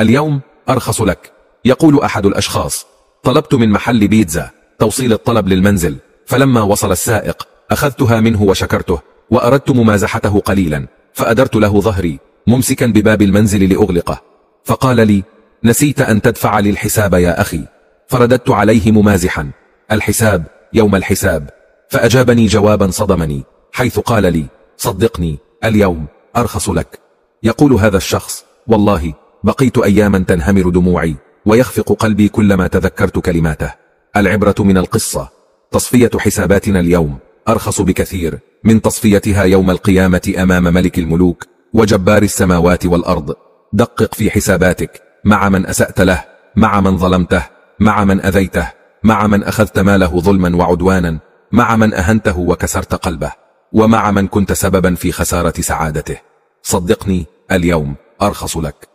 اليوم أرخص لك يقول أحد الأشخاص طلبت من محل بيتزا توصيل الطلب للمنزل فلما وصل السائق أخذتها منه وشكرته وأردت ممازحته قليلا فأدرت له ظهري ممسكا بباب المنزل لأغلقه فقال لي نسيت أن تدفع لي الحساب يا أخي فرددت عليه ممازحا الحساب يوم الحساب فأجابني جوابا صدمني حيث قال لي صدقني اليوم أرخص لك يقول هذا الشخص والله بقيت أياما تنهمر دموعي ويخفق قلبي كلما تذكرت كلماته العبرة من القصة تصفية حساباتنا اليوم أرخص بكثير من تصفيتها يوم القيامة أمام ملك الملوك وجبار السماوات والأرض دقق في حساباتك مع من أسأت له مع من ظلمته مع من أذيته مع من أخذت ماله ظلما وعدوانا مع من أهنته وكسرت قلبه ومع من كنت سببا في خسارة سعادته صدقني اليوم أرخص لك